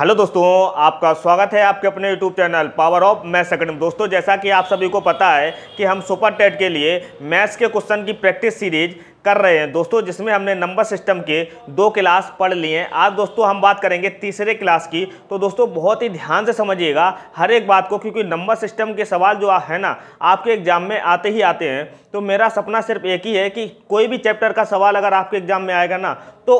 hello दोस्तों आपका स्वागत है आपके अपने YouTube channel power of maths academy दोस्तों जैसा कि आप सभी को पता है कि हम सुपर टेट के लिए मैथ्स के क्वेश्चन की प्रैक्टिस सीरीज कर रहे हैं दोस्तों जिसमें हमने नंबर सिस्टम के दो क्लास पढ़ लिए हैं आज दोस्तों हम बात करेंगे तीसरे क्लास की तो दोस्तों बहुत ही ध्यान से समझिएगा हर एक बात को क्योंकि नंबर सिस्टम के सवाल जो है ना आपके एग्जाम में आते ही आते हैं तो मेरा सपना सिर्फ एक ही है कि कोई भी चैप्टर का सवाल अगर आपके एग्जाम में आएगा ना तो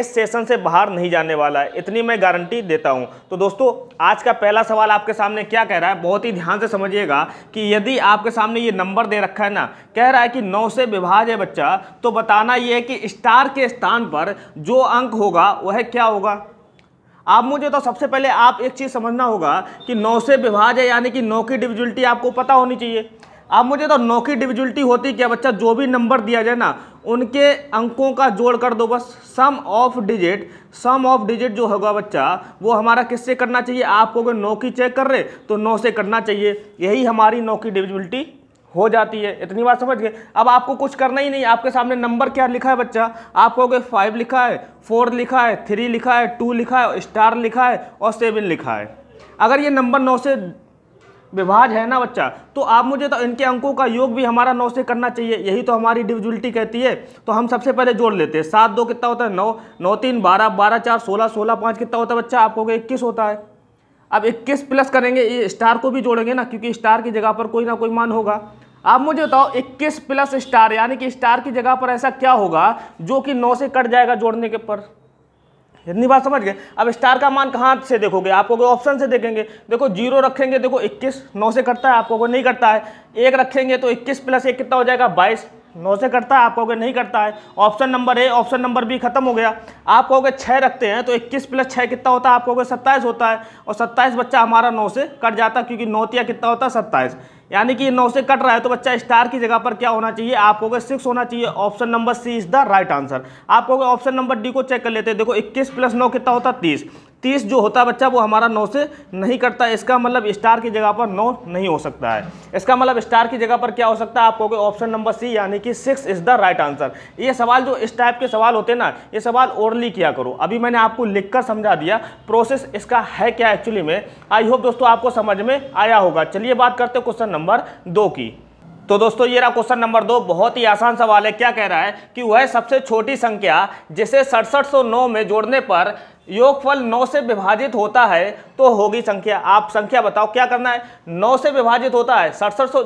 इस सेशन से बाहर नहीं जाने वाला है इतनी मैं गारंटी देता हूं तो दोस्तों आज का पहला सवाल आपके सामने क्या कह रहा है बहुत ही ध्यान से समझिएगा कि यदि आपके सामने ये नंबर दे रखा है ना कह रहा है कि नौ से विभाज है बच्चा तो बताना ये है कि स्टार के स्थान पर जो अंक होगा वह क्या होगा आप मुझे तो सबसे पहले आप एक चीज़ समझना होगा कि नौ से विभाज है यानी कि नौ की डिविजिलिटी आपको पता होनी चाहिए आप मुझे तो नौकी डिविजुअलिटी होती क्या बच्चा जो भी नंबर दिया जाए ना उनके अंकों का जोड़ कर दो बस sum of digit sum of digit जो होगा बच्चा वो हमारा किससे करना चाहिए आपको अगर नौ की चेक कर रहे तो नौ से करना चाहिए यही हमारी नौकी डिविजुलिटी हो जाती है इतनी बात समझ गए अब आपको कुछ करना ही नहीं आपके सामने नंबर क्या लिखा है बच्चा आपको अगर फाइव लिखा है फोर लिखा है थ्री लिखा है टू लिखा है स्टार लिखा है और सेवन लिखा है अगर ये नंबर नौ से विभाज है ना बच्चा तो आप मुझे तो इनके अंकों का योग भी हमारा नौ से करना चाहिए यही तो हमारी डिविजुअलिटी कहती है तो हम सबसे पहले जोड़ लेते हैं सात दो कितना होता है नौ नौ तीन बारह बारह चार सोलह सोलह पाँच कितना होता है बच्चा आपको इक्कीस होता है अब इक्कीस प्लस करेंगे ये स्टार को भी जोड़ेंगे ना क्योंकि स्टार की जगह पर कोई ना कोई मान होगा आप मुझे बताओ 21 प्लस स्टार यानी कि स्टार की जगह पर ऐसा क्या होगा जो कि 9 से कट जाएगा जोड़ने के पर इतनी बात समझ गए अब स्टार का मान कहाँ से देखोगे आपको कोई ऑप्शन से देखेंगे देखो जीरो रखेंगे देखो इक्कीस नौ से कटता है आपको कोई नहीं कटता है एक रखेंगे तो इक्कीस प्लस एक कितना हो जाएगा बाईस नौ से करता है आप कहोगे नहीं करता है option number A option number B खत्म हो गया आप कहोगे छः रखते हैं तो इक्कीस प्लस छः कितना होता है आप कहोगे सत्ताईस होता है और सत्ताईस बच्चा हमारा नौ से कट जाता है क्योंकि नौतिया कितना होता है सत्ताईस यानी कि नौ से कट रहा है तो बच्चा स्टार की जगह पर क्या होना चाहिए आप कहोगे सिक्स होना चाहिए option number C is the right answer आप कहोगे ऑप्शन नंबर डी को चेक कर लेते हैं देखो इक्कीस प्लस नौ कितना होता तीस तीस जो होता है बच्चा वो हमारा नौ से नहीं करता इसका मतलब स्टार की जगह पर नौ नहीं हो सकता है इसका मतलब स्टार की जगह पर क्या हो सकता है आप कहोगे ऑप्शन नंबर सी यानी कि six is the right answer ये सवाल जो इस टाइप के सवाल होते हैं ना ये सवाल ओरली किया करो अभी मैंने आपको कर समझा दिया प्रोसेस इसका है क्या एक्चुअली में आई होप दोस्तों आपको समझ में आया होगा चलिए बात करते हैं क्वेश्चन नंबर दो की तो दोस्तों ये रहा क्वेश्चन नंबर दो बहुत ही आसान सवाल है क्या कह रहा है कि वह सबसे छोटी संख्या जिसे सड़सठ में जोड़ने पर योगफल 9 से विभाजित होता है तो होगी संख्या आप संख्या बताओ क्या करना है 9 से विभाजित होता है सड़सठ सौ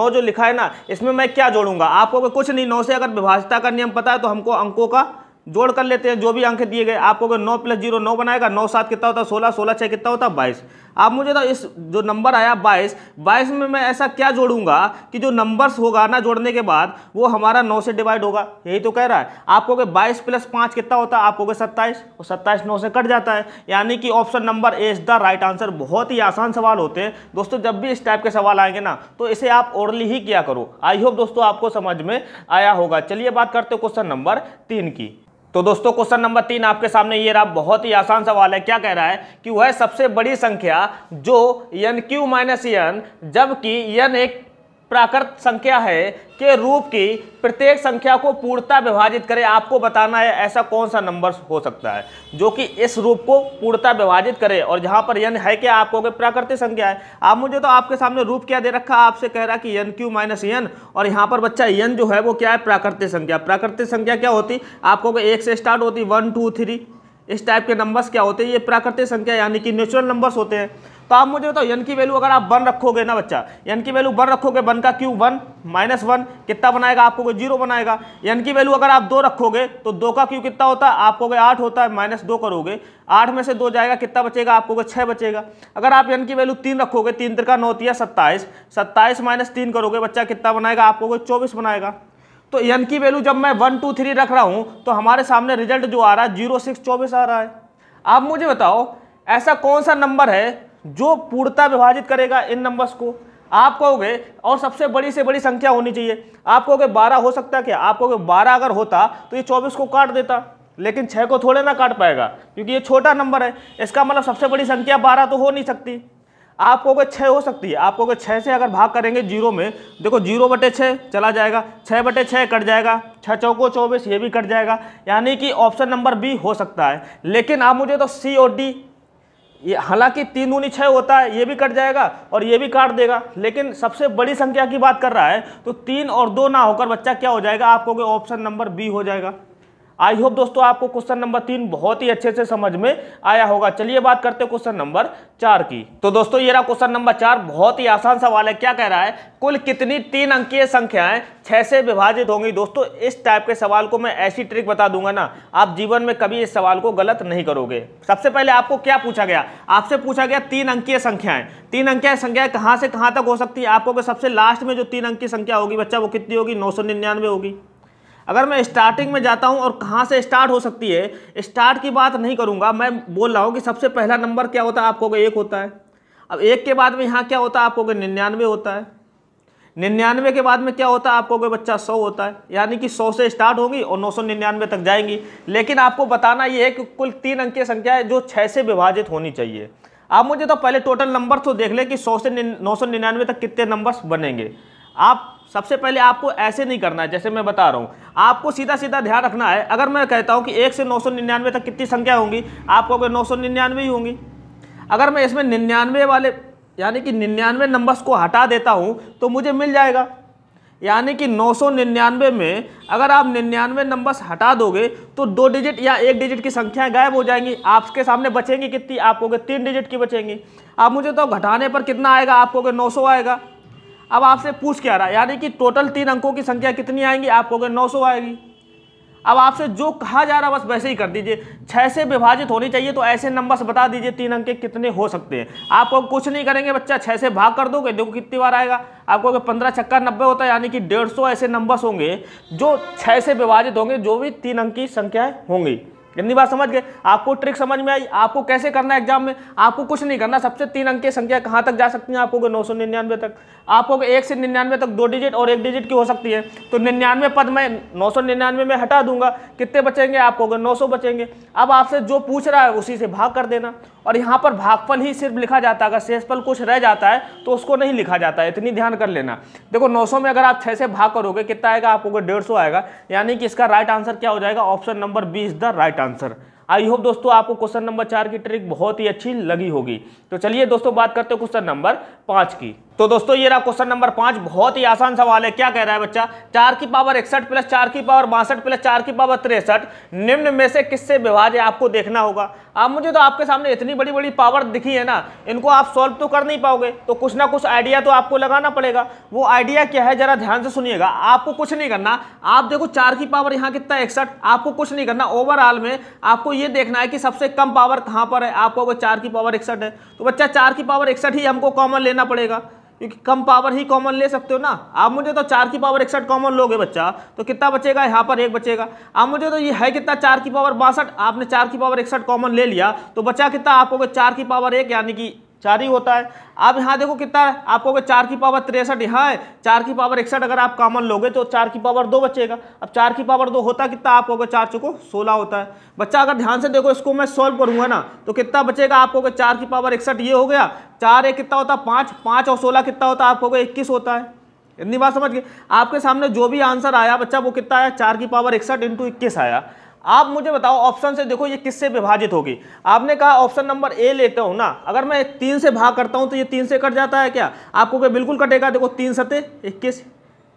नौ जो लिखा है ना इसमें मैं क्या जोड़ूंगा आपको कुछ नहीं 9 से अगर विभाजिता का नियम पता है तो हमको अंकों का जोड़ कर लेते हैं जो भी अंक दिए गए आपको नौ प्लस जीरो नौ बनाएगा नौ सात कितना होता है सोलह सोलह छः कितना होता है बाईस आप मुझे तो इस जो नंबर आया बाईस बाईस में मैं ऐसा क्या जोड़ूंगा कि जो नंबर्स होगा ना जोड़ने के बाद वो हमारा नौ से डिवाइड होगा यही तो कह रहा है आपको बाईस प्लस पाँच कितना होता है आपको सत्ताईस और सत्ताईस नौ से कट जाता है यानी कि option number A is the right answer बहुत ही आसान सवाल होते हैं दोस्तों जब भी इस टाइप के सवाल आएंगे ना तो इसे आप ओरली ही किया करो आई होप दोस्तों आपको समझ में आया होगा चलिए बात करते हो क्वेश्चन नंबर तीन की तो दोस्तों क्वेश्चन नंबर तीन आपके सामने ये रहा बहुत ही आसान सवाल है क्या कह रहा है कि वह सबसे बड़ी संख्या जो एन क्यू माइनस एन जबकि एन एक प्राकृत संख्या है के रूप की प्रत्येक संख्या को पूर्णता विभाजित करें आपको बताना है ऐसा कौन सा नंबर हो सकता है जो कि इस रूप को पूर्णता विभाजित करे और जहाँ पर यन है क्या आपको प्राकृतिक संख्या है आप मुझे तो आपके सामने रूप क्या दे रखा आपसे कह रहा कि यन क्यू माइनस यन और यहाँ पर बच्चा यन जो है वो क्या है प्राकृतिक संख्या प्राकृतिक संख्या क्या होती आपको एक से स्टार्ट होती वन टू थ्री इस टाइप के नंबर्स क्या होते हैं ये प्राकृतिक संख्या यानी कि नेचुरल नंबर्स होते हैं तो आप मुझे बताओ यन की वैल्यू अगर आप वन रखोगे ना बच्चा यन की वैल्यू वन रखोगे वन का क्यू वन माइनस वन कितना बनाएगा आपको कोई जीरो बनाएगा यन की वैल्यू अगर आप दो रखोगे तो दो का क्यू कितना होता है आपको कोई आठ होता है माइनस दो करोगे आठ में से दो जाएगा कितना बचेगा आपको कोई छः बचेगा अगर आप यन की वैल्यू तीन रखोगे तीन का नौ होती है सत्ताईस सत्ताईस माइनस तीन करोगे बच्चा कितना बनाएगा आपको कोई चौबीस बनाएगा तो यन की वैल्यू जब मैं वन टू थ्री रख रहा हूँ तो हमारे सामने रिजल्ट जो आ रहा है जीरो सिक्स चौबीस आ रहा है आप मुझे बताओ ऐसा कौन सा नंबर है जो पूर्णता विभाजित करेगा इन नंबर्स को आप कहोगे और सबसे बड़ी से बड़ी संख्या होनी चाहिए आप कहोगे बारह हो सकता क्या आप कहोगे बारह अगर होता तो ये चौबीस को काट देता लेकिन छः को थोड़े ना काट पाएगा क्योंकि ये छोटा नंबर है इसका मतलब सबसे बड़ी संख्या बारह तो हो नहीं सकती आप कहोगे छः हो सकती है आप कहोगे छः से अगर भाग करेंगे जीरो में देखो जीरो बटे छः चला जाएगा छः बटे छः कट जाएगा छः चौको चौबीस ये भी कट जाएगा यानी कि ऑप्शन नंबर बी हो सकता है लेकिन आप मुझे तो सी और डी ये हालांकि तीन दूनी छः होता है ये भी कट जाएगा और ये भी काट देगा लेकिन सबसे बड़ी संख्या की बात कर रहा है तो तीन और दो ना होकर बच्चा क्या हो जाएगा आप कहोगे ऑप्शन नंबर बी हो जाएगा आई होप दोस्तों आपको क्वेश्चन नंबर तीन बहुत ही अच्छे से समझ में आया होगा चलिए बात करते हैं क्वेश्चन नंबर चार की तो दोस्तों ये रहा क्वेश्चन नंबर चार बहुत ही आसान सवाल है क्या कह रहा है कुल कितनी तीन अंकीय संख्याएं छह से विभाजित होंगी दोस्तों इस टाइप के सवाल को मैं ऐसी ट्रिक बता दूंगा ना आप जीवन में कभी इस सवाल को गलत नहीं करोगे सबसे पहले आपको क्या पूछा गया आपसे पूछा गया तीन अंकीय संख्याएं तीन अंकीय संख्याएं कहां से कहां तक हो सकती है आपको सबसे लास्ट में जो तीन अंकीय संख्या होगी बच्चा वो कितनी होगी नौ होगी अगर मैं स्टार्टिंग में जाता हूँ और कहाँ से स्टार्ट हो सकती है स्टार्ट की बात नहीं करूँगा मैं बोल रहा हूँ कि सबसे पहला नंबर क्या होता है आपको एक होता है अब एक के बाद में यहाँ क्या होता है आपको निन्यानवे होता है निन्यानवे के बाद में क्या होता है आपको कोई बच्चा सौ होता है यानी कि सौ से स्टार्ट होगी और नौ सौ निन्यानवे तक जाएंगी लेकिन आपको बताना ये है कि कुल तीन अंकीय संख्या है जो छः से विभाजित होनी चाहिए आप मुझे तो पहले टोटल नंबर तो देख लें कि सौ से नौ सौ निन्यानवे तक कितने नंबर्स बनेंगे आप सबसे पहले आपको ऐसे नहीं करना है जैसे मैं बता रहा हूँ आपको सीधा सीधा ध्यान रखना है अगर मैं कहता हूँ कि एक से नौ सौ निन्यानवे तक कितनी संख्या होंगी आपको अगर नौ ही होंगी अगर मैं इसमें निन्यानवे वाले यानी कि निन्यानवे नंबर्स को हटा देता हूँ तो मुझे मिल जाएगा यानी कि नौ सौ निन्यानवे में अगर आप निन्यानवे नंबर्स हटा दोगे तो दो डिजिट या एक डिजिट की संख्याएं गायब हो जाएंगी आपके सामने बचेंगी कितनी आपको तीन डिजिट की बचेंगी आप मुझे तो घटाने पर कितना आएगा आपको नौ सौ आएगा अब आपसे पूछ के आ रहा है यानी कि टोटल तीन अंकों की संख्या कितनी आएंगी आप कहोगे नौ सौ आएगी अब आपसे जो कहा जा रहा है बस वैसे ही कर दीजिए छः से विभाजित होनी चाहिए तो ऐसे नंबर्स बता दीजिए तीन अंक के कितने हो सकते हैं आपको कुछ नहीं करेंगे बच्चा छः से भाग कर दोगे देखो कितनी बार आएगा आपको अगर पंद्रह छक्का नब्बे होता है यानी कि डेढ़ सौ ऐसे नंबर्स होंगे जो छः से विभाजित होंगे जो भी तीन अंक की संख्याएँ होंगी इतनी बात समझ गए आपको ट्रिक समझ में आई आपको कैसे करना है एग्जाम में आपको कुछ नहीं करना सबसे तीन अंक की संख्या कहाँ तक जा सकती है आपको नौ सौ निन्यानवे तक आपको एक से निन्यानवे तक दो डिजिट और एक डिजिट की हो सकती है तो निन्यानवे पद मैं नौ सौ निन्यानवे में हटा दूंगा कितने बचेंगे आपको नौ सौ बचेंगे अब आपसे जो पूछ रहा है उसी से भाग कर देना और यहाँ पर भागफल ही सिर्फ लिखा जाता है अगर शेषफल कुछ रह जाता है तो उसको नहीं लिखा जाता है इतनी ध्यान कर लेना देखो 900 में अगर आप छः से भाग करोगे कितना आएगा आपको डेढ़ सौ आएगा यानी कि इसका राइट आंसर क्या हो जाएगा option number B is the right answer I hope दोस्तों आपको क्वेश्चन नंबर चार की ट्रिक बहुत ही अच्छी लगी होगी तो चलिए दोस्तों बात करते हो क्वेश्चन नंबर पाँच की तो दोस्तों ये रहा क्वेश्चन नंबर पांच बहुत ही आसान सवाल है क्या कह रहा है बच्चा चार की पावर इकसठ प्लस चार की पावर बासठ प्लस चार की पावर तिरसठ निम्न में से किससे विभाज है आपको देखना होगा आप मुझे तो आपके सामने इतनी बड़ी बड़ी पावर दिखी है ना इनको आप सॉल्व तो कर नहीं पाओगे तो कुछ ना कुछ आइडिया तो आपको लगाना पड़ेगा वो आइडिया क्या है जरा ध्यान से सुनिएगा आपको कुछ नहीं करना आप देखो चार की पावर यहाँ कितना इकसठ आपको कुछ नहीं करना ओवरऑल में आपको ये देखना है कि सबसे कम पावर कहाँ पर है आपको चार की पावर इकसठ है तो बच्चा चार की पावर इकसठ ही हमको कॉमन लेना पड़ेगा क्योंकि कम पावर ही कॉमन ले सकते हो ना आप मुझे तो चार की पावर इकसठ कॉमन लोगे बच्चा तो कितना बचेगा यहाँ पर एक बचेगा आप मुझे तो ये है कितना चार की पावर बासठ आपने चार की पावर इकसठ कॉमन ले लिया तो बचा कितना आपको चार की पावर एक यानी कि चार ही होता है अब यहाँ देखो कितना है आपको अगर चार की पावर तिरसठ यहाँ है चार की पावर इकसठ अगर आप कॉमन लोगे तो चार की पावर दो बचेगा अब चार की पावर दो होता कितना आपको अगर चार चुको सोलह होता है बच्चा अगर ध्यान से देखो इसको मैं सॉल्व करूंगा ना तो कितना बचेगा आपको अगर चार की पावर इकसठ ये हो गया चार एक कितना होता है पाँच पाँच और सोलह कितना होता है आपको अगर इक्कीस होता है इतनी बात समझ गए आपके सामने जो भी आंसर आया बच्चा वो कितना आया चार की पावर इकसठ इंटू इक्कीस आया आप मुझे बताओ ऑप्शन से देखो ये किससे विभाजित होगी आपने कहा ऑप्शन नंबर ए लेते हो ना अगर मैं तीन से भाग करता हूँ तो ये तीन से कट जाता है क्या आपको क्या बिल्कुल कटेगा देखो तीन सते इक्कीस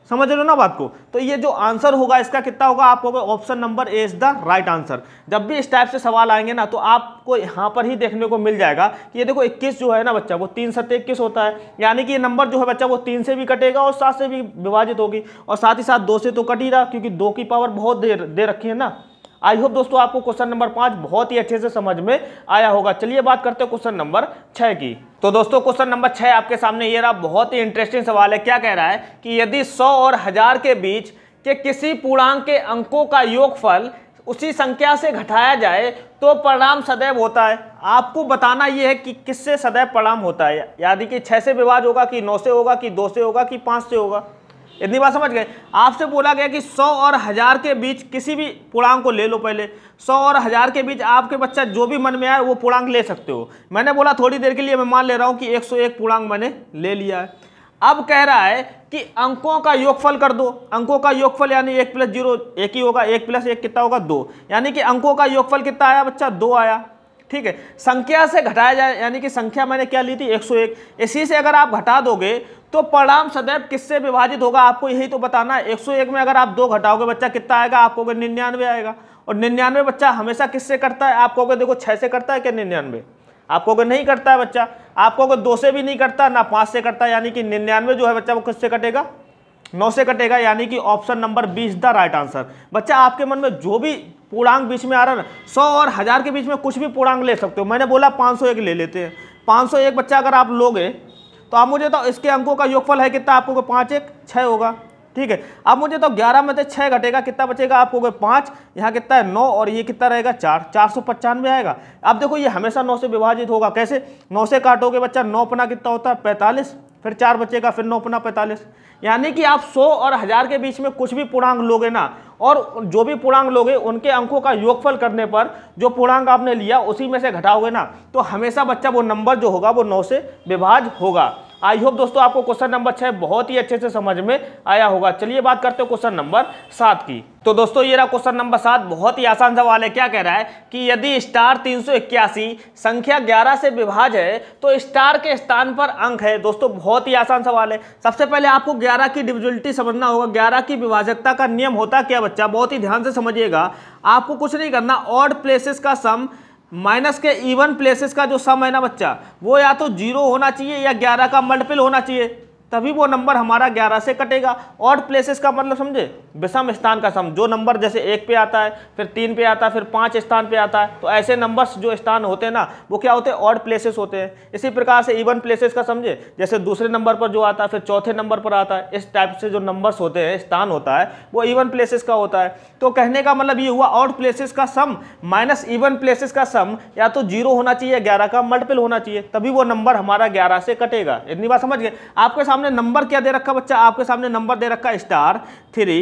समझ रहे हो ना बात को तो ये जो आंसर होगा इसका कितना होगा आपको option number A is the right answer जब भी इस टाइप से सवाल आएंगे ना तो आपको यहाँ पर ही देखने को मिल जाएगा कि ये देखो 21 जो है ना बच्चा वो तीन सत्य इक्कीस होता है यानी कि ये नंबर जो है बच्चा वो तीन से भी कटेगा और सात से भी विभाजित होगी और साथ ही साथ दो से तो कट ही रहा क्योंकि दो की पावर बहुत दे, दे रखी है ना आई होप दोस्तों आपको क्वेश्चन नंबर पाँच बहुत ही अच्छे से समझ में आया होगा चलिए बात करते हैं क्वेश्चन नंबर छह की तो दोस्तों क्वेश्चन नंबर छः आपके सामने ये रहा बहुत ही इंटरेस्टिंग सवाल है क्या कह रहा है कि यदि सौ और हजार के बीच के किसी पूर्णांक के अंकों का योगफल उसी संख्या से घटाया जाए तो परिणाम सदैव होता है आपको बताना यह है कि किससे सदैव परिणाम होता है यानी कि छः से विभाज होगा कि नौ से होगा कि दो से होगा कि पाँच से होगा इतनी बात समझ गए आपसे बोला गया कि सौ और हज़ार के बीच किसी भी पूर्णांक को ले लो पहले सौ और हज़ार के बीच आपके बच्चा जो भी मन में आए वो पूर्णांक ले सकते हो मैंने बोला थोड़ी देर के लिए मैं मान ले रहा हूँ कि एक पूर्णांक मैंने ले लिया है अब कह रहा है कि अंकों का योगफल कर दो अंकों का योगफल यानी एक प्लस जीरो एक ही होगा एक प्लस एक कितना होगा दो यानी कि अंकों का योगफल कितना आया बच्चा दो आया ठीक है संख्या से घटाया जाए यानी कि संख्या मैंने क्या ली थी 101 इसी से अगर आप घटा दोगे तो परिणाम सदैव किससे विभाजित होगा आपको यही तो बताना है 101 में अगर आप दो घटाओगे बच्चा कितना आएगा आपको कहोगे निन्यानवे आएगा और निन्यानवे बच्चा हमेशा किससे करता है आप कहोगे देखो छः से करता है क्या निन्यानवे आपको अगर नहीं करता है बच्चा आपको अगर दो से भी नहीं करता ना पाँच से करता है यानी कि निन्यानवे जो है बच्चा वो किससे कटेगा नौ से कटेगा यानी कि ऑप्शन नंबर बीस द राइट आंसर बच्चा आपके मन में जो भी पूर्णांक बीच में आ रहा ना सौ और हज़ार के बीच में कुछ भी पूर्णांक ले सकते हो मैंने बोला पाँच सौ एक ले लेते हैं पाँच सौ एक बच्चा अगर आप लोगे तो आप मुझे तो इसके अंकों का योगफल है कितना आपको पाँच एक छः होगा ठीक है अब मुझे तो ग्यारह में से छः घटेगा कितना बचेगा आपको कोई पाँच यहाँ कितना है नौ और ये कितना रहेगा चार चार सौ पचानवे आएगा अब देखो ये हमेशा नौ से विभाजित होगा कैसे नौ से काटोगे बच्चा नौ अपना कितना होता है पैंतालीस फिर चार बच्चे का फिर नौ पुना पैंतालीस यानी कि आप सौ और हज़ार के बीच में कुछ भी पूर्णांक लोगे ना और जो भी पूर्णांक लोगे उनके अंकों का योगफल करने पर जो पूर्णांक आपने लिया उसी में से घटाओगे ना तो हमेशा बच्चा वो नंबर जो होगा वो नौ से विभाज होगा आई होप दोस्तों आपको क्वेश्चन नंबर छः बहुत ही अच्छे से समझ में आया होगा चलिए बात करते हैं क्वेश्चन नंबर सात की तो दोस्तों ये रहा क्वेश्चन नंबर सात बहुत ही आसान सवाल है क्या कह रहा है कि यदि स्टार तीन संख्या 11 से विभाज है तो स्टार के स्थान पर अंक है दोस्तों बहुत ही आसान सवाल है सबसे पहले आपको 11 की डिविजिबिलिटी समझना होगा 11 की विभाजकता का नियम होता क्या बच्चा बहुत ही ध्यान से समझिएगा आपको कुछ नहीं करना ऑड प्लेसेस का सम माइनस के इवन प्लेसेस का जो सम है ना बच्चा वो या तो जीरो होना चाहिए या ग्यारह का मल्टीपल होना चाहिए तभी वो नंबर हमारा ग्यारह से कटेगा ऑड प्लेसेस का मतलब समझे विषम स्थान का सम जो नंबर जैसे एक पे आता है फिर तीन पे आता है फिर पाँच स्थान पे आता है तो ऐसे नंबर्स जो स्थान होते हैं ना वो क्या होते हैं ऑड प्लेसेस होते हैं इसी प्रकार से इवन प्लेसेस का समझे जैसे दूसरे नंबर पर जो आता है फिर चौथे नंबर पर आता है इस टाइप से जो नंबर्स होते हैं स्थान होता है वो इवन प्लेसेस का होता है तो कहने का मतलब ये हुआ ऑड प्लेसेस का सम माइनस इवन प्लेसेस का सम या तो जीरो होना चाहिए ग्यारह का मल्टीपल होना चाहिए तभी वो नंबर हमारा ग्यारह से कटेगा इतनी बात समझ गए आपके सामने सामने नंबर क्या दे रखा बच्चा आपके सामने नंबर दे रखा है स्टार थ्री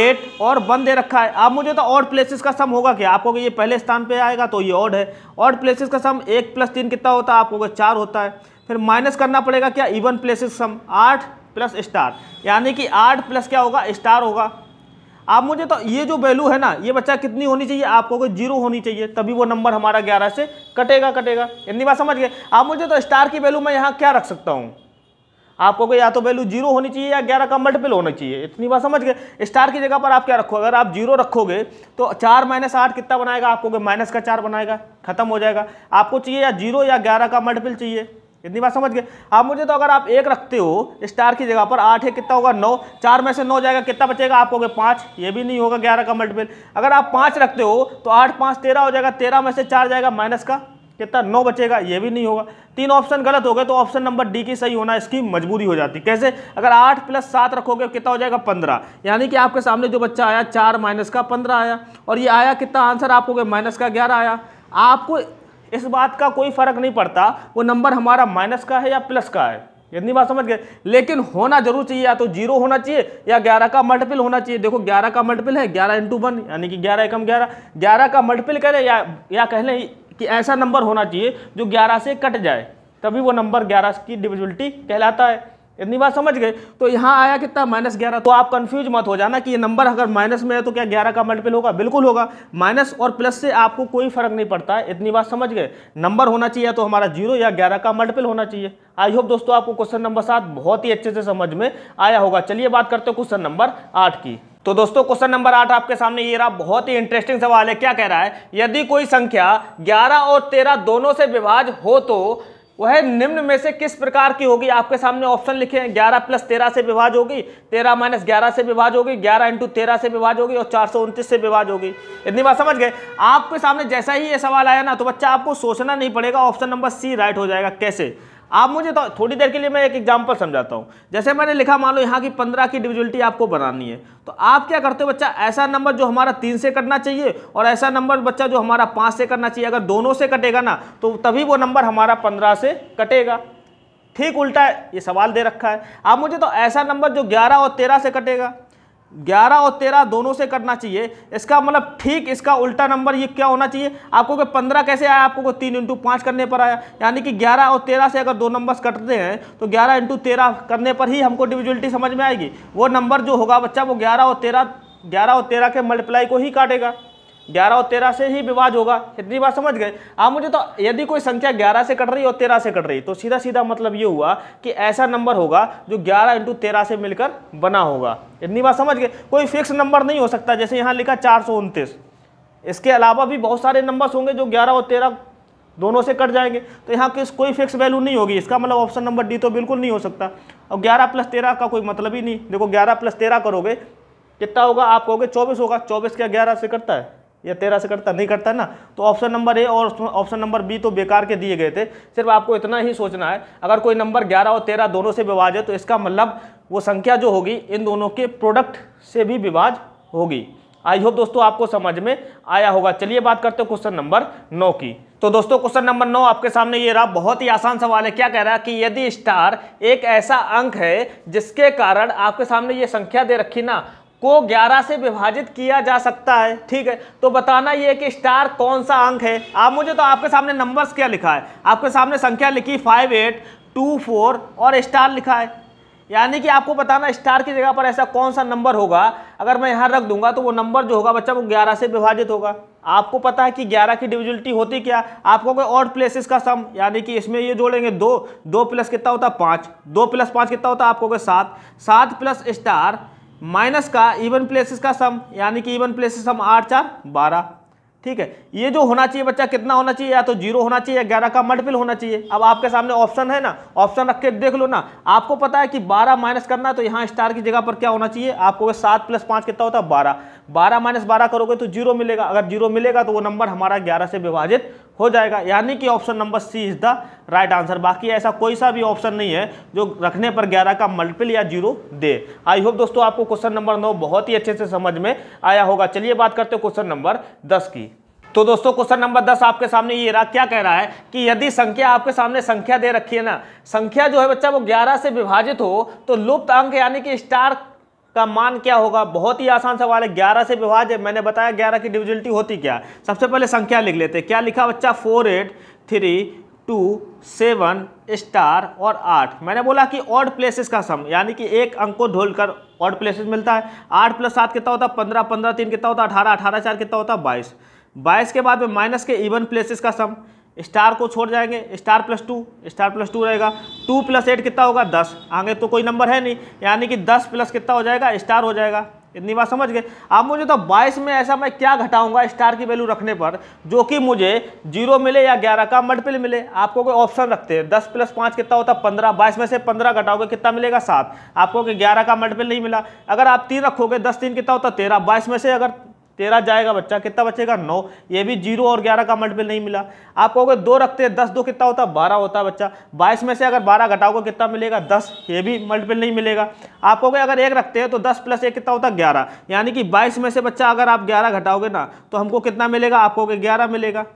एट और वन दे रखा है आप मुझे तो ऑड प्लेसेस का सम होगा क्या आपको ये पहले स्थान पे आएगा तो ये ऑड है ऑड प्लेसेस का सम एक प्लस तीन कितना होता है आपको चार होता है फिर माइनस करना पड़ेगा क्या इवन प्लेसेस सम आठ प्लस स्टार यानी कि आठ प्लस क्या होगा स्टार होगा आप मुझे तो ये जो वैल्यू है ना ये बच्चा कितनी होनी चाहिए आपको कोई जीरो होनी चाहिए तभी वो नंबर हमारा ग्यारह से कटेगा कटेगा इतनी बात समझ गए आप मुझे तो स्टार की वैल्यू मैं यहाँ क्या रख सकता हूँ आपको या तो वैल्यू जीरो होनी चाहिए या ग्यारह का मल्टीपल होना चाहिए इतनी बात समझ गए स्टार की जगह पर आप क्या रखो अगर आप जीरो रखोगे तो चार माइनस आठ कितना बनाएगा आपको माइनस का चार बनाएगा खत्म हो जाएगा आपको चाहिए या जीरो या ग्यारह का मल्टीपल चाहिए इतनी बात समझ गए आप मुझे तो अगर आप एक रखते हो स्टार की जगह पर आठ है कितना होगा नौ चार में से नौ जाएगा कितना बचेगा आपको होगे पाँच ये भी नहीं होगा ग्यारह का मल्टीपल अगर आप पाँच रखते हो तो आठ पाँच तेरह हो जाएगा तेरह में से चार जाएगा माइनस का कितना नौ बचेगा ये भी नहीं होगा तीन ऑप्शन गलत हो गए तो ऑप्शन नंबर डी की सही होना इसकी मजबूरी हो जाती कैसे अगर आठ प्लस सात रखोगे कितना हो जाएगा पंद्रह यानी कि आपके सामने जो बच्चा आया चार माइनस का पंद्रह आया और ये आया कितना आंसर आपको माइनस का ग्यारह आया आपको इस बात का कोई फर्क नहीं पड़ता वो नंबर हमारा माइनस का है या प्लस का है इतनी बात समझ गए लेकिन होना जरूर चाहिए या तो जीरो होना चाहिए या ग्यारह का मल्टीपल होना चाहिए देखो ग्यारह का मल्टीपल है ग्यारह इंटू वन यानी कि ग्यारह एकम ग्यारह ग्यारह का मल्टीपल करें या या कह लें कि ऐसा नंबर होना चाहिए जो ग्यारह से कट जाए तभी वो नंबर ग्यारह की डिविजिबिलिटी कहलाता है इतनी बात समझ गए तो यहाँ आया कितना माइनस ग्यारह तो आप कंफ्यूज मत हो जाना कि ये नंबर अगर माइनस में है तो क्या ग्यारह का मल्टीपल होगा बिल्कुल होगा माइनस और प्लस से आपको कोई फर्क नहीं पड़ता है इतनी बात समझ गए नंबर होना चाहिए तो हमारा जीरो या ग्यारह का मल्टीपल होना चाहिए आई होप दोस्तों आपको क्वेश्चन नंबर सात बहुत ही अच्छे से समझ में आया होगा चलिए बात करते हो क्वेश्चन नंबर आठ की तो दोस्तों क्वेश्चन नंबर आठ आपके सामने ये रहा बहुत ही इंटरेस्टिंग सवाल है क्या कह रहा है यदि कोई संख्या 11 और 13 दोनों से विभाज हो तो वह निम्न में से किस प्रकार की होगी आपके सामने ऑप्शन लिखे हैं ग्यारह प्लस तेरह से विभाज होगी तेरह माइनस ग्यारह से विभाज होगी ग्यारह इंटू तेरह से विभाज होगी और चार सौ उनतीस से विभाज होगी इतनी बात समझ गए आपके सामने जैसा ही ये सवाल आया ना तो बच्चा आपको सोचना नहीं पड़ेगा ऑप्शन नंबर सी राइट हो जाएगा कैसे आप मुझे तो थोड़ी देर के लिए मैं एक एग्जाम्पल समझाता हूँ जैसे मैंने लिखा मान लो यहाँ की पंद्रह की डिविजिलिटी आपको बनानी है तो आप क्या करते हो बच्चा ऐसा नंबर जो हमारा तीन से कटना चाहिए और ऐसा नंबर बच्चा जो हमारा पाँच से करना चाहिए अगर दोनों से कटेगा ना तो तभी वो नंबर हमारा पंद्रह से कटेगा ठीक उल्टा है ये सवाल दे रखा है आप मुझे तो ऐसा नंबर जो ग्यारह और तेरह से कटेगा ग्यारह और तेरह दोनों से करना चाहिए इसका मतलब ठीक इसका उल्टा नंबर ये क्या होना चाहिए आपको कि पंद्रह कैसे आया आपको को तीन इंटू पाँच करने पर आया यानी कि ग्यारह और तेरह से अगर दो नंबर्स कटते हैं तो ग्यारह इंटू तेरह करने पर ही हमको डिविजुअलिटी समझ में आएगी वो नंबर जो होगा बच्चा वो ग्यारह और तेरह ग्यारह और तेरह के मल्टीप्लाई को ही काटेगा ग्यारह और तेरह से ही विवाद होगा इतनी बात समझ गए आप मुझे तो यदि कोई संख्या ग्यारह से कट रही और तेरह से कट रही तो सीधा सीधा मतलब ये हुआ कि ऐसा नंबर होगा जो ग्यारह इंटू तेरह से मिलकर बना होगा इतनी बात समझ गए कोई फिक्स नंबर नहीं हो सकता जैसे यहाँ लिखा चार इसके अलावा भी बहुत सारे नंबर्स होंगे जो ग्यारह और तेरह दोनों से कट जाएंगे तो यहाँ किस कोई फिक्स वैल्यू नहीं होगी इसका मतलब ऑप्शन नंबर डी तो बिल्कुल नहीं हो सकता और ग्यारह प्लस तेरह का कोई मतलब ही नहीं देखो ग्यारह प्लस तेरह करोगे कितना होगा आप कहोगे चौबीस होगा चौबीस क्या ग्यारह से कटता है या तेरह से कटता नहीं कटता ना तो ऑप्शन नंबर ए और ऑप्शन नंबर बी तो बेकार के दिए गए थे सिर्फ आपको इतना ही सोचना है अगर कोई नंबर ग्यारह और तेरह दोनों से विभाज है तो इसका मतलब वो संख्या जो होगी इन दोनों के प्रोडक्ट से भी विभाज होगी आई होप दोस्तों आपको समझ में आया होगा चलिए बात करते हैं क्वेश्चन नंबर नौ की तो दोस्तों क्वेश्चन नंबर नौ आपके सामने ये रहा बहुत ही आसान सवाल है क्या कह रहा है कि यदि स्टार एक ऐसा अंक है जिसके कारण आपके सामने ये संख्या दे रखी ना को 11 से विभाजित किया जा सकता है ठीक है तो बताना ये कि स्टार कौन सा अंक है आप मुझे तो आपके सामने नंबर्स क्या लिखा है आपके सामने संख्या लिखी फाइव एट टू फोर और स्टार लिखा है यानी कि आपको बताना स्टार की जगह पर ऐसा कौन सा नंबर होगा अगर मैं यहाँ रख दूंगा तो वो नंबर जो होगा बच्चा वो ग्यारह से विभाजित होगा आपको पता है कि ग्यारह की डिविजिलिटी होती क्या आपको कोई और प्लेसेस का सम यानी कि इसमें ये जोड़ेंगे दो दो प्लस कितना होता है पाँच दो प्लस पाँच कितना होता है आपको सात सात प्लस स्टार माइनस का इवन प्लेसेस का सम यानी कि इवन प्लेसेस सम आठ चार बारह ठीक है ये जो होना चाहिए बच्चा कितना होना चाहिए या तो जीरो होना चाहिए या ग्यारह का मल्टीपल होना चाहिए अब आपके सामने ऑप्शन है ना ऑप्शन रख के देख लो ना आपको पता है कि बारह माइनस करना है तो यहाँ स्टार की जगह पर क्या होना चाहिए आपको सात प्लस पाँच कितना होता है बारह बारह माइनस बारह करोगे तो जीरो मिलेगा अगर जीरो मिलेगा तो वो नंबर हमारा ग्यारह से विभाजित हो जाएगा यानी कि option number C is the right answer बाकी ऐसा कोई सा भी ऑप्शन नहीं है जो रखने पर ग्यारह का मल्टीपल या जीरो दे आई होप दोस्तों आपको क्वेश्चन नंबर नौ बहुत ही अच्छे से समझ में आया होगा चलिए बात करते हैं क्वेश्चन नंबर दस की तो दोस्तों क्वेश्चन नंबर दस आपके सामने ये रहा क्या कह रहा है कि यदि संख्या आपके सामने संख्या दे रखी है ना संख्या जो है बच्चा वो ग्यारह से विभाजित हो तो लुप्त अंक यानी कि स्टार का मान क्या होगा बहुत ही आसान सवाल है ग्यारह से विभाज मैंने बताया ग्यारह की डिविजिलिटी होती क्या सबसे पहले संख्या लिख लेते क्या लिखा बच्चा four eight three two seven star और आठ मैंने बोला कि ऑड प्लेसेस का सम यानी कि एक अंक को ढोलकर ऑड प्लेसेस मिलता है आठ प्लस सात कितना होता है पंद्रह पंद्रह तीन कितना होता है अठारह अठारह चार कितना होता है बाईस बाईस के बाद में माइनस के इवन प्लेसेस का सम स्टार को छोड़ जाएंगे star plus two star plus two रहेगा टू प्लस एट कितना होगा दस आगे तो कोई नंबर है नहीं यानी कि दस प्लस कितना हो जाएगा स्टार हो जाएगा इतनी बात समझ गए आप मुझे तो 22 में ऐसा मैं क्या घटाऊंगा स्टार की वैल्यू रखने पर जो कि मुझे जीरो मिले या 11 का मल्टीपल मिले आपको कोई ऑप्शन रखते हैं 10 प्लस पाँच कितना होता है पंद्रह बाईस में से 15 घटाओगे कितना मिलेगा सात आपको कि 11 का मल्टीपल नहीं मिला अगर आप तीन रखोगे दस तीन कितना होता तेरह बाईस में से अगर तेरह जाएगा बच्चा कितना बचेगा नौ ये भी जीरो और ग्यारह का मल्टीपल नहीं मिला आप कहोगे दो रखते हैं दस दो कितना होता है बारह होता है बच्चा बाईस में से अगर बारह घटाओगे कितना मिलेगा दस ये भी मल्टीपल नहीं मिलेगा आप कहोगे अगर एक रखते हैं तो दस प्लस एक कितना होता है ग्यारह यानी कि बाईस में से बच्चा अगर आप ग्यारह घटाओगे ना तो हमको कितना मिलेगा आपको कहोगे ग्यारह मिलेगा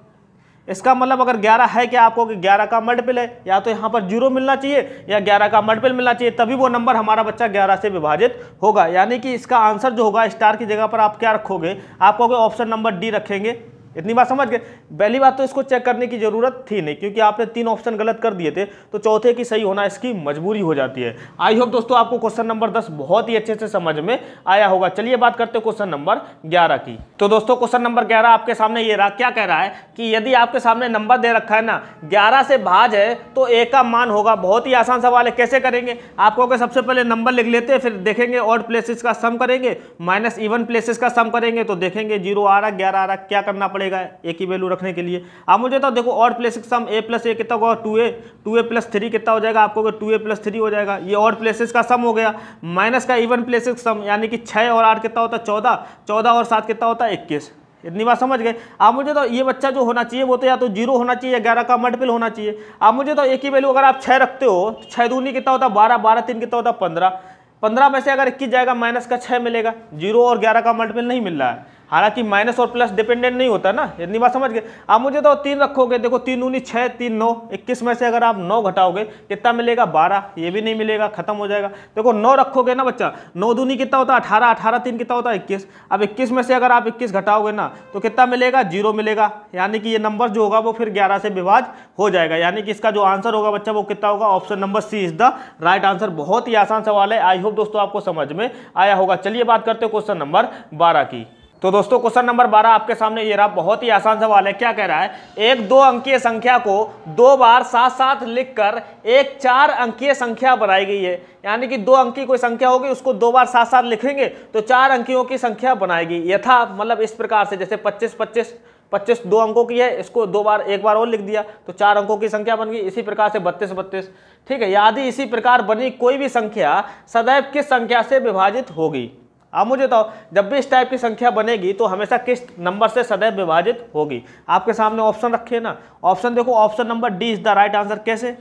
इसका मतलब अगर 11 है क्या आपको कि 11 का मल्टीपल है या तो यहाँ पर जीरो मिलना चाहिए या 11 का मल्टीपल मिलना चाहिए तभी वो नंबर हमारा बच्चा 11 से विभाजित होगा यानी कि इसका आंसर जो होगा स्टार की जगह पर आप क्या रखोगे आपको ऑप्शन नंबर डी रखेंगे इतनी बात समझ गए पहली बात तो इसको चेक करने की जरूरत थी नहीं क्योंकि आपने तीन ऑप्शन गलत कर दिए थे तो चौथे की सही होना इसकी मजबूरी हो जाती है आई होप दोस्तों आपको क्वेश्चन नंबर दस बहुत ही अच्छे से समझ में आया होगा चलिए बात करते हैं क्वेश्चन नंबर ग्यारह की तो दोस्तों क्वेश्चन नंबर ग्यारह आपके सामने ये रहा क्या कह रहा है कि यदि आपके सामने नंबर दे रखा है ना ग्यारह से भाज है तो एक का मान होगा बहुत ही आसान सवाल है कैसे करेंगे आपको सबसे पहले नंबर लिख लेते हैं फिर देखेंगे और प्लेसेस का सम करेंगे माइनस इवन प्लेसेस का सम करेंगे तो देखेंगे जीरो आ रहा ग्यारह आ रहा क्या करना पड़ेगा पड़ेगा ए की वैल्यू रखने के लिए आप मुझे बताओ देखो और place some A plus A कितना होगा two A two A plus three कितना हो जाएगा आपको टू ए प्लस थ्री हो जाएगा ये और प्लेसेस का सम हो गया माइनस का इवन प्लेसेस सम यानी कि छः और आठ कितना होता है चौदह चौदह और सात कितना होता है इक्कीस इतनी बात समझ गए आप मुझे तो ये बच्चा जो होना चाहिए वो तो या तो जीरो होना चाहिए या ग्यारह का मल्टीपल होना चाहिए आप मुझे तो एक ही वैल्यू अगर आप छः रखते हो तो छः दूनी कितना होता है बारह बारह तीन कितना होता है पंद्रह पंद्रह में से अगर इक्कीस जाएगा माइनस का छः मिलेगा जीरो और ग्यारह का मल्टीपल नहीं मिल रहा है हालांकि माइनस और प्लस डिपेंडेंट नहीं होता ना इतनी बात समझ गए आप मुझे तो तीन रखोगे देखो तीन उन्नीस छः तीन नौ इक्कीस में से अगर आप नौ घटाओगे कितना मिलेगा बारह ये भी नहीं मिलेगा खत्म हो जाएगा देखो नौ रखोगे ना बच्चा नौ दूनी कितना होता है अठारह अठारह तीन कितना होता है इक्कीस अब इक्कीस में से अगर आप इक्कीस घटाओगे ना तो कितना मिलेगा जीरो मिलेगा यानी कि ये नंबर जो होगा वो फिर ग्यारह से विभाज हो जाएगा यानी कि इसका जो आंसर होगा बच्चा वो कितना होगा option number C is the right answer बहुत ही आसान सवाल है आई होप दोस्तों आपको समझ में आया होगा चलिए बात करते हो क्वेश्चन नंबर बारह की तो दोस्तों क्वेश्चन नंबर 12 आपके सामने ये रहा बहुत ही आसान सवाल है क्या कह रहा है एक दो अंकीय संख्या को दो बार साथ साथ लिखकर एक चार अंकीय संख्या बनाई गई है यानी कि दो अंकी कोई संख्या होगी उसको दो बार साथ साथ लिखेंगे तो चार अंकियों की संख्या बनाएगी यथा मतलब इस प्रकार से जैसे पच्चीस पच्चीस पच्चीस दो अंकों की है इसको दो बार एक बार और लिख दिया तो चार अंकों की संख्या बन गई इसी प्रकार से बत्तीस बत्तीस ठीक है यदि इसी प्रकार बनी कोई भी संख्या सदैव किस संख्या से विभाजित होगी आप मुझे बताओ जब भी इस टाइप की संख्या बनेगी तो हमेशा किस नंबर से सदैव विभाजित होगी आपके सामने ऑप्शन रखिए ना ऑप्शन देखो option number D is the right answer कैसे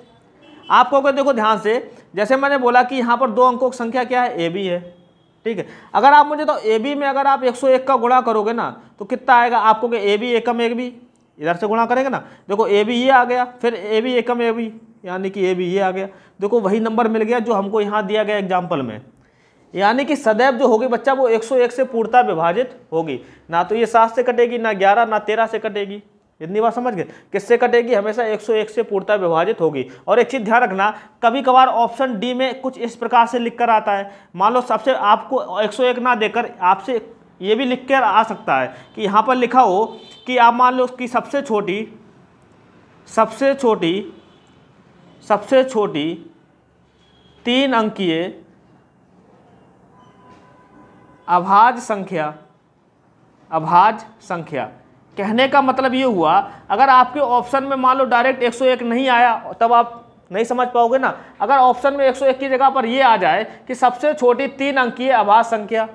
आपको कहोगे देखो ध्यान से जैसे मैंने बोला कि यहाँ पर दो अंकों की संख्या क्या है ए बी है ठीक है अगर आप मुझे तो ए बी में अगर आप 101 का गुणा करोगे ना तो कितना आएगा आपको कि ए बी एकम एक बी इधर से गुणा करेंगे ना देखो ए बी ये आ गया फिर ए बी एकम ए बी यानी कि ए बी ये आ गया देखो वही नंबर मिल गया जो हमको यहाँ दिया गया एग्जाम्पल में यानी कि सदैव जो होगी बच्चा वो 101 से पूर्णता विभाजित होगी ना तो ये सात से कटेगी ना ग्यारह ना तेरह से कटेगी इतनी बात समझ गए किससे कटेगी हमेशा 101 से पूर्णता विभाजित होगी और एक चीज़ ध्यान रखना कभी कभार ऑप्शन डी में कुछ इस प्रकार से लिख कर आता है मान लो सबसे आपको 101 ना देकर आपसे ये भी लिख कर आ सकता है कि यहाँ पर लिखा हो कि आप मान लो कि सबसे छोटी सबसे छोटी सबसे छोटी तीन अंकीय अभाज संख्या अभाज संख्या कहने का मतलब ये हुआ अगर आपके ऑप्शन में मान लो डायरेक्ट 101 नहीं आया तब आप नहीं समझ पाओगे ना अगर ऑप्शन में 101 की जगह पर ये आ जाए कि सबसे छोटी तीन अंकीय अभाज संख्या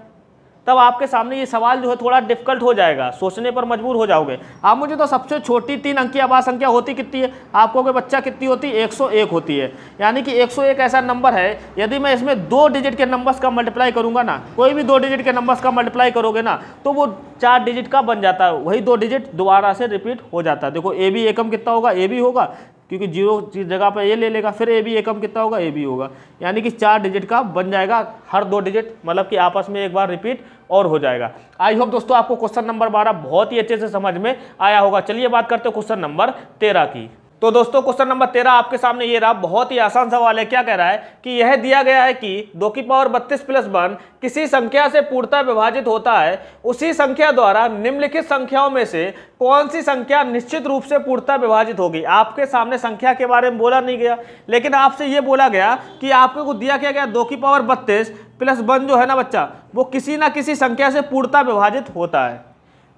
तब आपके सामने ये सवाल जो है थोड़ा डिफिकल्ट हो जाएगा सोचने पर मजबूर हो जाओगे आप मुझे तो सबसे छोटी तीन अंक की संख्या होती कितनी है आपको के बच्चा कितनी होती है 101 होती है यानी कि 101 ऐसा नंबर है यदि मैं इसमें दो डिजिट के नंबर्स का मल्टीप्लाई करूंगा ना कोई भी दो डिजिट के नंबर्स का मल्टीप्लाई करोगे ना तो वो चार डिजिट का बन जाता है वही दो डिजिट दोबारा से रिपीट हो जाता है देखो ए बी एकम कितना होगा ए बी होगा क्योंकि जीरो की जगह पर ये ले लेगा फिर ए बी कम कितना होगा ए बी होगा यानी कि चार डिजिट का बन जाएगा हर दो डिजिट मतलब कि आपस में एक बार रिपीट और हो जाएगा आई होप दोस्तों आपको क्वेश्चन नंबर बारह बहुत ही अच्छे से समझ में आया होगा चलिए बात करते हैं क्वेश्चन नंबर तेरह की तो दोस्तों क्वेश्चन नंबर तेरह आपके सामने ये रहा बहुत ही आसान सवाल है क्या कह रहा है कि यह दिया गया है कि दो की पावर बत्तीस प्लस वन किसी संख्या से पूर्णतः विभाजित होता है उसी संख्या द्वारा निम्नलिखित संख्याओं में से कौन सी संख्या निश्चित रूप से पूर्णतः विभाजित होगी आपके सामने संख्या के बारे में बोला नहीं गया लेकिन आपसे ये बोला गया कि आपको दिया क्या गया दो की पावर बत्तीस प्लस वन जो है ना बच्चा वो किसी ना किसी संख्या से पूर्णता विभाजित होता है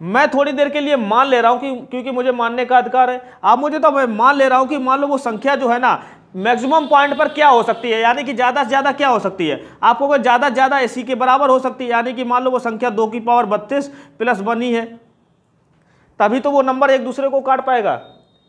मैं थोड़ी देर के लिए मान ले रहा हूँ कि क्योंकि मुझे मानने का अधिकार है आप मुझे तो मैं मान ले रहा हूँ कि मान लो वो संख्या जो है ना मैक्सिमम पॉइंट पर क्या हो सकती है यानी कि ज़्यादा से ज़्यादा क्या हो सकती है आपको अगर ज़्यादा से ज़्यादा इसी के बराबर हो सकती है यानी कि मान लो वो संख्या दो की पावर बत्तीस प्लस वन ही है तभी तो वो नंबर एक दूसरे को काट पाएगा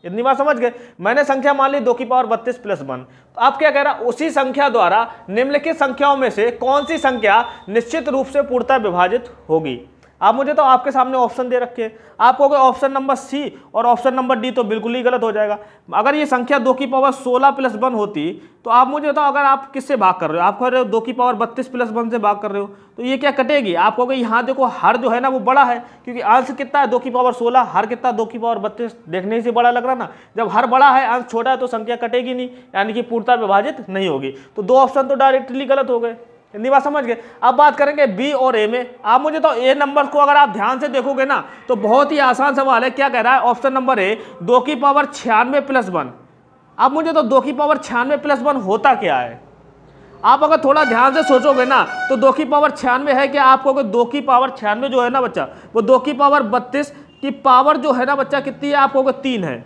इतनी बात समझ गए मैंने संख्या मान ली दो की पावर बत्तीस प्लस वन तो आप क्या कह रहा उसी संख्या द्वारा निम्नलिखित संख्याओं में से कौन सी संख्या निश्चित रूप से पूर्णतः विभाजित होगी आप मुझे तो आपके सामने ऑप्शन दे रखे हैं आप कहोगे ऑप्शन नंबर सी और ऑप्शन नंबर डी तो बिल्कुल ही गलत हो जाएगा अगर ये संख्या दो की पावर सोलह प्लस वन होती तो आप मुझे बताओ तो अगर आप किससे भाग कर रहे हो आप कह रहे हो दो की पावर बत्तीस प्लस वन से भाग कर रहे हो तो ये क्या कटेगी आप कहोगे यहाँ देखो हर जो है ना वो बड़ा है क्योंकि आंस कितना है दो की पावर सोलह हर कितना दो की पावर बत्तीस देखने से बड़ा लग रहा ना जब हर बड़ा है अंश छोटा है तो संख्या कटेगी नहीं यानी कि पूर्णता विभाजित नहीं होगी तो दो ऑप्शन तो डायरेक्टली गलत हो गए हिंदी बात समझ गए अब बात करेंगे बी और ए में आप मुझे तो ए नंबर को अगर आप ध्यान से देखोगे ना तो बहुत ही आसान सवाल है क्या कह रहा है ऑप्शन नंबर ए दो की पावर छियानवे प्लस वन अब मुझे तो दो की पावर छियानवे प्लस वन होता क्या है आप अगर थोड़ा ध्यान से सोचोगे ना तो दो की पावर छियानवे है कि आपको दो की पावर छियानवे जो है ना बच्चा वो दो की पावर बत्तीस की पावर जो है ना बच्चा कितनी है आपको तीन है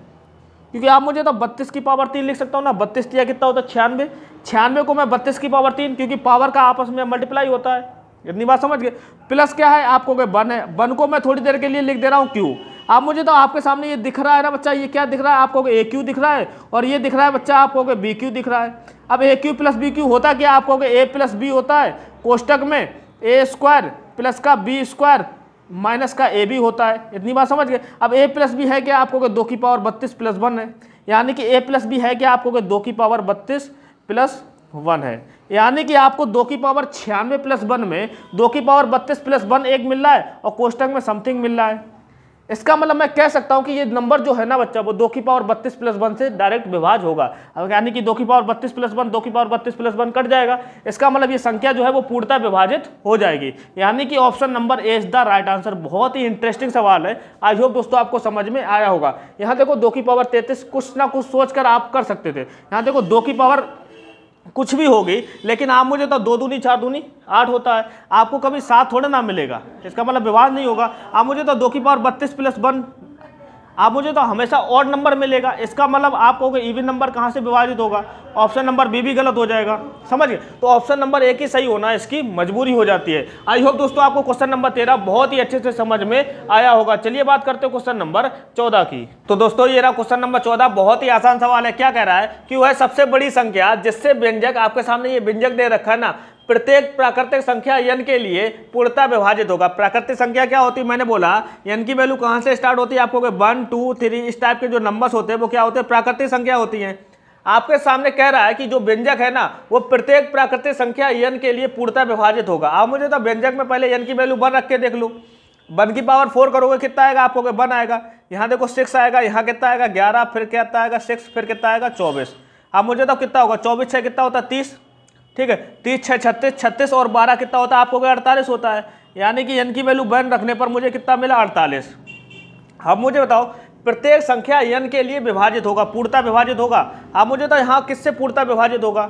क्योंकि आप मुझे तो बत्तीस की पावर तीन लिख सकता हूँ ना बत्तीस दिया कितना होता है छियानवे छियानवे को मैं बत्तीस की पावर तीन क्योंकि पावर का आपस में मल्टीप्लाई होता है इतनी बात समझ गए प्लस क्या है आपको कोई वन है वन को मैं थोड़ी देर के लिए लिख दे रहा हूँ क्यू आप मुझे तो आपके सामने ये दिख रहा है ना बच्चा ये क्या दिख रहा है आपको ए क्यू दिख रहा है और ये दिख रहा है बच्चा आपको बी क्यू दिख रहा है अब A Q plus B Q होता क्या आपको ए प्लस बी होता है कोष्टक में ए स्क्वायर प्लस का बी स्क्वायर माइनस का ए भी होता है इतनी बात समझ गए अब ए प्लस भी है क्या आपको दो की पावर बत्तीस प्लस वन है यानी कि ए प्लस भी है क्या आपको दो की पावर बत्तीस प्लस वन है यानी कि आपको दो की पावर छियानवे प्लस वन में दो की पावर बत्तीस प्लस वन एक मिल रहा है और कोष्टक में समथिंग मिल रहा है इसका मतलब मैं कह सकता हूं कि ये नंबर जो है ना बच्चा वो दो की पावर बत्तीस प्लस वन से डायरेक्ट विभाज होगा यानी कि दो की पावर बत्तीस प्लस वन दो की पावर बत्तीस प्लस वन कट जाएगा इसका मतलब ये संख्या जो है वो पूर्णता विभाजित हो जाएगी यानी कि option number A is the right answer बहुत ही इंटरेस्टिंग सवाल है आई होप दोस्तों आपको समझ में आया होगा यहाँ देखो दो की पावर तैतीस कुछ ना कुछ सोच कर आप कर सकते थे यहाँ देखो दो की पावर कुछ भी होगी लेकिन आप मुझे तो दो दूनी चार दूनी आठ होता है आपको कभी सात थोड़े ना मिलेगा इसका मतलब विवाद नहीं होगा आप मुझे तो दो की पावर बत्तीस प्लस वन आप मुझे तो हमेशा ऑड नंबर मिलेगा इसका मतलब आप कहोगे ईवी नंबर कहाँ से विभाजित होगा ऑप्शन नंबर बी भी गलत हो जाएगा समझिए तो ऑप्शन नंबर एक ही सही होना इसकी मजबूरी हो जाती है आई होप दोस्तों आपको क्वेश्चन नंबर तेरह बहुत ही अच्छे से समझ में आया होगा चलिए बात करते हैं क्वेश्चन नंबर चौदह की तो दोस्तों ये रहा क्वेश्चन नंबर चौदह बहुत ही आसान सवाल है क्या कह रहा है कि वह सबसे बड़ी संख्या जिससे व्यंजक आपके सामने ये व्यंजक दे रखा है ना प्रत्येक प्राकृतिक संख्या यन के लिए पूर्णता विभाजित होगा प्राकृतिक संख्या क्या होती है मैंने बोला यन की वैल्यू कहाँ से स्टार्ट होती है आपको वन टू थ्री इस टाइप के जो नंबर्स होते हैं वो क्या होते हैं प्राकृतिक संख्या होती हैं आपके सामने कह रहा है कि जो व्यंजक है ना वो प्रत्येक प्राकृतिक संख्या यन के लिए पूर्णता विभाजित होगा आप मुझे तो व्यंजक में पहले यन की वैल्यू वन रख के देख लो वन की पावर फोर करोगे कितना आएगा आपको वन आएगा यहाँ देखो सिक्स आएगा यहाँ कितना आएगा ग्यारह फिर कितना आएगा सिक्स फिर कितना आएगा चौबीस आप मुझे तो कितना होगा चौबीस छः कितना होता है तीस ठीक है तीस छः छत्तीस छत्तीस और बारह कितना होता है आपको क्या अड़तालीस होता है यानी कि यन की वैल्यू बन रखने पर मुझे कितना मिला अड़तालीस अब मुझे बताओ प्रत्येक संख्या यन के लिए विभाजित होगा पूर्णता विभाजित होगा आप मुझे बताओ यहाँ किससे पूर्णता विभाजित होगा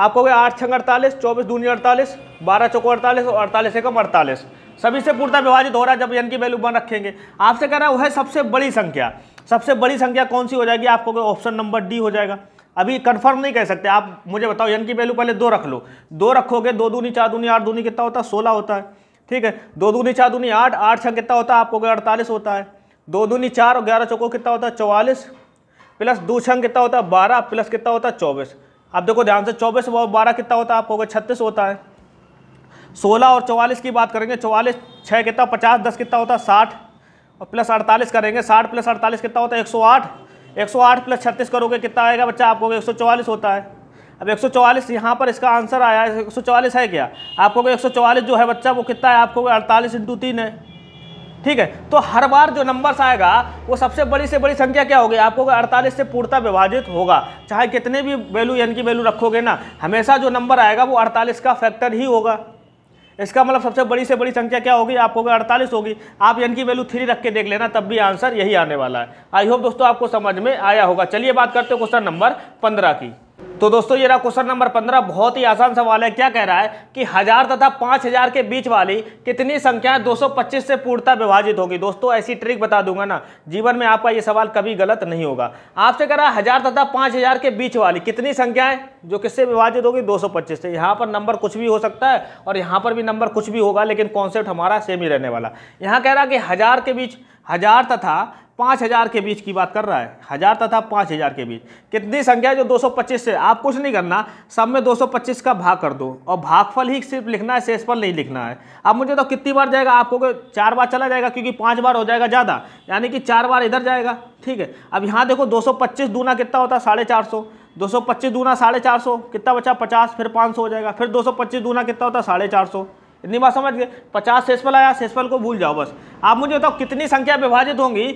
आपको क्या आठ छंग अड़तालीस चौबीस दूनी अड़तालीस बारह चौको अड़तालीस और अड़तालीस एकम अड़तालीस सभी से पूर्णता विभाजित हो रहा है जब यन की वैल्यू बन रखेंगे आपसे कह रहा है वह सबसे बड़ी संख्या सबसे बड़ी संख्या कौन सी हो जाएगी आपको ऑप्शन नंबर डी हो जाएगा अभी कंफर्म नहीं कह सकते आप मुझे बताओ यन की वैल्यू पहले दो रख लो दो रखोगे दो दूनी चार दूनी आठ दूनी कितना होता है सोलह होता है ठीक है दो दूनी चार दूनी आठ आठ छः कितना होता है आपको अड़तालीस होता है दो दूनी चार और ग्यारह चौको कितना होता है चौवालीस प्लस दो छंग कितना होता है बारह प्लस कितना होता है चौबीस अब देखो ध्यान से चौबीस और बारह कितना होता है आपको होगा छत्तीस होता है सोलह और चौवालीस की बात करेंगे चौवालीस छः कितना पचास दस कितना होता है साठ और प्लस अड़तालीस करेंगे साठ प्लस अड़तालीस कितना होता है एक सौ आठ 108 प्लस छत्तीस करोगे कितना आएगा बच्चा आपको एक 144 होता है अब 144 यहाँ पर इसका आंसर आया है 144 है क्या आपको एक 144 जो है बच्चा वो कितना है आपको अड़तालीस इंटू तीन है ठीक है तो हर बार जो नंबर्स आएगा वो सबसे बड़ी से बड़ी संख्या क्या होगी आपको 48 से पूर्णता विभाजित होगा चाहे कितने भी वैल्यू यानी कि वैल्यू रखोगे ना हमेशा जो नंबर आएगा वो 48 का फैक्टर ही होगा इसका मतलब सबसे बड़ी से बड़ी संख्या क्या होगी आपको अड़तालीस होगी आप एन की वैल्यू थ्री रख के देख लेना तब भी आंसर यही आने वाला है आई होप दोस्तों आपको समझ में आया होगा चलिए बात करते हो क्वेश्चन नंबर पंद्रह की तो दोस्तों ये रहा क्वेश्चन नंबर पंद्रह बहुत ही आसान सवाल है क्या कह रहा है कि हजार तथा पांच हजार के बीच वाली कितनी संख्याएं 225 से पूर्णता विभाजित होगी दोस्तों ऐसी ट्रिक बता दूंगा ना जीवन में आपका ये सवाल कभी गलत नहीं होगा आपसे कह रहा है हजार तथा पांच हजार के बीच वाली कितनी संख्याएं जो किससे विभाजित होगी पच्चीस से यहाँ पर नंबर कुछ भी हो सकता है और यहाँ पर भी नंबर कुछ भी होगा लेकिन कॉन्सेप्ट हमारा सेम ही रहने वाला यहाँ कह रहा कि हजार के बीच हजार तथा पाँच हज़ार के बीच की बात कर रहा है हज़ार तथा पाँच हज़ार के बीच कितनी संख्या है जो 225 से आप कुछ नहीं करना सब में 225 का भाग कर दो और भागफल ही सिर्फ लिखना है शेषफल नहीं लिखना है अब मुझे तो कितनी बार जाएगा आपको चार बार चला जाएगा क्योंकि पाँच बार हो जाएगा ज़्यादा यानी कि चार बार इधर जाएगा ठीक है अब यहाँ देखो दो दूना कितना होता है साढ़े दो सौ पच्चीस दूना साढ़े चार सौ कितना बचा पचास फिर पाँच सौ हो जाएगा फिर दो सौ पच्चीस दूना कितना होता है साढ़े चार सौ इतनी बात समझ गए पचास सेसफल आया सेसफल को भूल जाओ बस आप मुझे बताओ कितनी संख्या विभाजित होंगी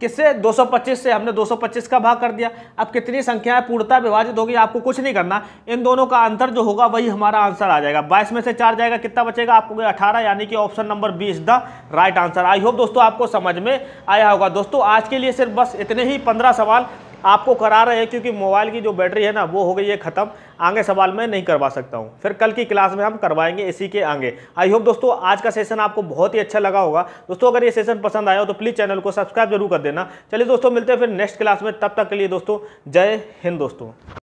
किससे 225 से हमने 225 का भाग कर दिया अब कितनी संख्याएं पूर्णता विभाजित होगी आपको कुछ नहीं करना इन दोनों का अंतर जो होगा वही हमारा आंसर आ जाएगा बाईस में से चार जाएगा कितना बचेगा आपको अठारह यानी कि ऑप्शन नंबर बीस the right answer I hope दोस्तों आपको समझ में आया होगा दोस्तों आज के लिए सिर्फ बस इतने ही पंद्रह सवाल आपको करा रहे हैं क्योंकि मोबाइल की जो बैटरी है ना वो हो गई है ख़त्म आगे सवाल मैं नहीं करवा सकता हूँ फिर कल की क्लास में हम करवाएंगे इसी के आगे आई होप दोस्तों आज का सेशन आपको बहुत ही अच्छा लगा होगा दोस्तों अगर ये सेशन पसंद आया हो तो प्लीज़ चैनल को सब्सक्राइब जरूर कर देना चलिए दोस्तों मिलते हैं फिर नेक्स्ट क्लास में तब तक के लिए दोस्तों जय हिंद दोस्तों